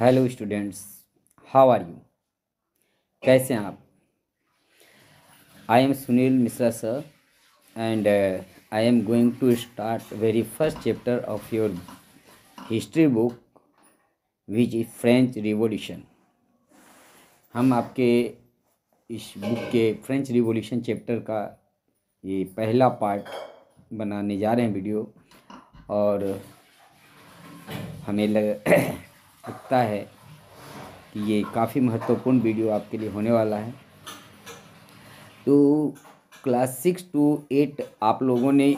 hello students how are you कैसे हैं आप I am Sunil Mishra sir and I am going to start very first chapter of your history book which is French revolution हम आपके इस book के French revolution chapter का ये पहला पार्ट बनाने जा रहे हैं वीडियो और हमें लग लगता है कि ये काफ़ी महत्वपूर्ण वीडियो आपके लिए होने वाला है तो क्लास सिक्स टू एट आप लोगों ने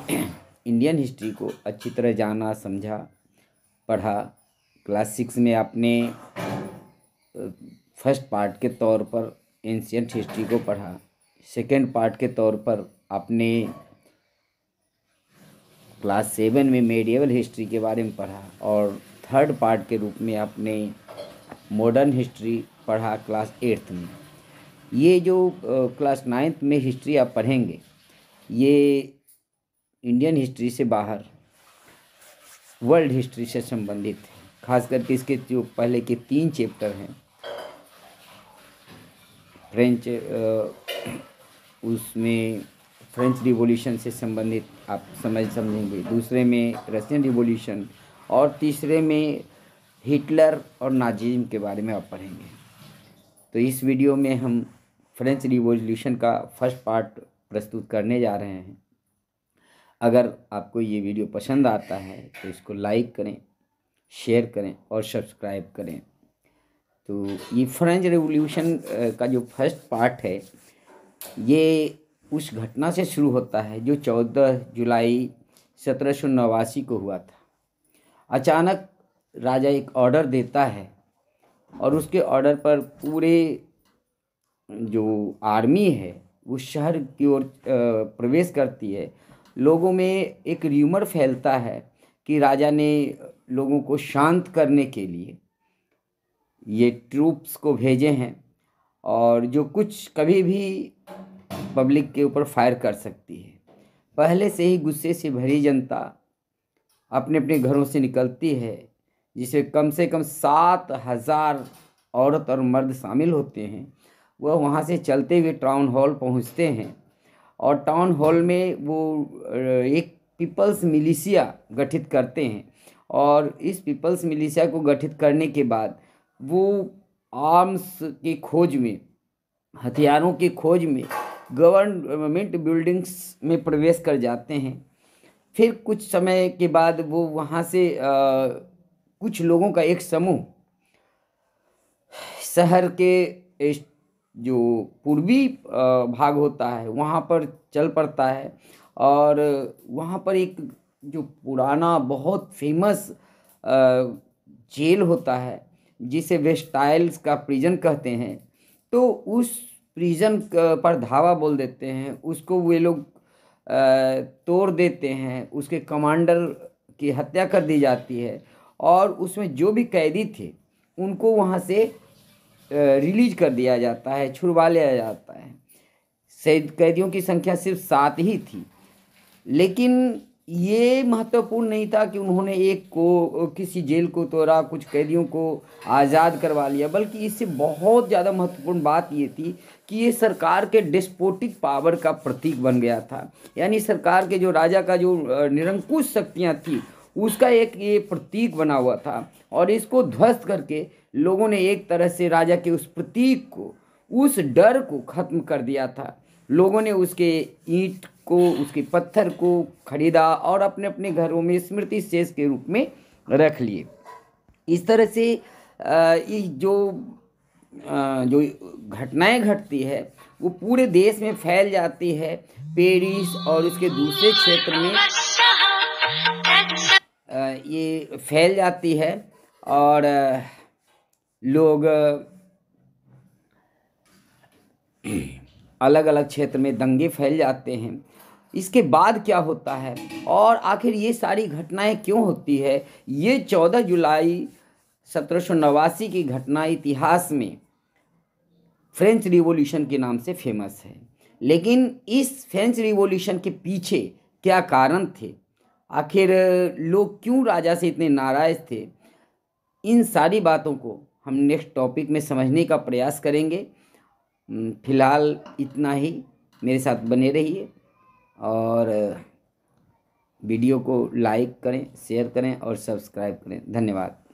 इंडियन हिस्ट्री को अच्छी तरह जाना समझा पढ़ा क्लास सिक्स में आपने फर्स्ट पार्ट के तौर पर एंशियंट हिस्ट्री को पढ़ा सेकेंड पार्ट के तौर पर आपने क्लास सेवन में मेडिवल हिस्ट्री के बारे में पढ़ा और थर्ड पार्ट के रूप में आपने मॉडर्न हिस्ट्री पढ़ा क्लास एट्थ में ये जो क्लास नाइन्थ में हिस्ट्री आप पढ़ेंगे ये इंडियन हिस्ट्री से बाहर वर्ल्ड हिस्ट्री से संबंधित है खास करके इसके जो पहले के तीन चैप्टर हैं फ्रेंच उसमें फ्रेंच रिवॉल्यूशन से संबंधित आप समझ समझेंगे दूसरे में रशियन रिवॉल्यूशन और तीसरे में हिटलर और नाजिम के बारे में आप पढ़ेंगे तो इस वीडियो में हम फ्रेंच रिवोल्यूशन का फर्स्ट पार्ट प्रस्तुत करने जा रहे हैं अगर आपको ये वीडियो पसंद आता है तो इसको लाइक करें शेयर करें और सब्सक्राइब करें तो ये फ्रेंच रिवोल्यूशन का जो फर्स्ट पार्ट है ये उस घटना से शुरू होता है जो चौदह जुलाई सत्रह को हुआ था अचानक राजा एक ऑर्डर देता है और उसके ऑर्डर पर पूरे जो आर्मी है वो शहर की ओर प्रवेश करती है लोगों में एक र्यूमर फैलता है कि राजा ने लोगों को शांत करने के लिए ये ट्रूप्स को भेजे हैं और जो कुछ कभी भी पब्लिक के ऊपर फायर कर सकती है पहले से ही गुस्से से भरी जनता अपने अपने घरों से निकलती है जिसे कम से कम सात हज़ार औरत और मर्द शामिल होते हैं वह वहाँ से चलते हुए टाउन हॉल पहुँचते हैं और टाउन हॉल में वो एक पीपल्स मिलिशिया गठित करते हैं और इस पीपल्स मिलिशिया को गठित करने के बाद वो आर्म्स की खोज में हथियारों की खोज में गवर्नमेंट बिल्डिंग्स में प्रवेश कर जाते हैं फिर कुछ समय के बाद वो वहाँ से आ, कुछ लोगों का एक समूह शहर के जो पूर्वी भाग होता है वहाँ पर चल पड़ता है और वहाँ पर एक जो पुराना बहुत फेमस जेल होता है जिसे वेस्टाइल्स का प्रिजन कहते हैं तो उस प्रिजन पर धावा बोल देते हैं उसको वे लोग तोड़ देते हैं उसके कमांडर की हत्या कर दी जाती है और उसमें जो भी कैदी थे उनको वहाँ से रिलीज कर दिया जाता है छुड़वा लिया जाता है कैदियों की संख्या सिर्फ सात ही थी लेकिन ये महत्वपूर्ण नहीं था कि उन्होंने एक को किसी जेल को तोड़ा कुछ कैदियों को आज़ाद करवा लिया बल्कि इससे बहुत ज़्यादा महत्वपूर्ण बात ये थी कि ये सरकार के डिस्पोटिक पावर का प्रतीक बन गया था यानी सरकार के जो राजा का जो निरंकुश शक्तियाँ थी उसका एक ये प्रतीक बना हुआ था और इसको ध्वस्त करके लोगों ने एक तरह से राजा के उस प्रतीक को उस डर को ख़त्म कर दिया था लोगों ने उसके ईंट को उसके पत्थर को खरीदा और अपने अपने घरों में स्मृति शेष के रूप में रख लिए इस तरह से ये जो जो घटनाएं घटती है वो पूरे देश में फैल जाती है पेरिस और उसके दूसरे क्षेत्र में ये फैल जाती है और लोग अलग अलग क्षेत्र में दंगे फैल जाते हैं इसके बाद क्या होता है और आखिर ये सारी घटनाएं क्यों होती है ये चौदह जुलाई सत्रह की घटना इतिहास में फ्रेंच रिवॉल्यूशन के नाम से फेमस है लेकिन इस फ्रेंच रिवॉल्यूशन के पीछे क्या कारण थे आखिर लोग क्यों राजा से इतने नाराज़ थे इन सारी बातों को हम नेक्स्ट टॉपिक में समझने का प्रयास करेंगे फिलहाल इतना ही मेरे साथ बने रहिए और वीडियो को लाइक करें शेयर करें और सब्सक्राइब करें धन्यवाद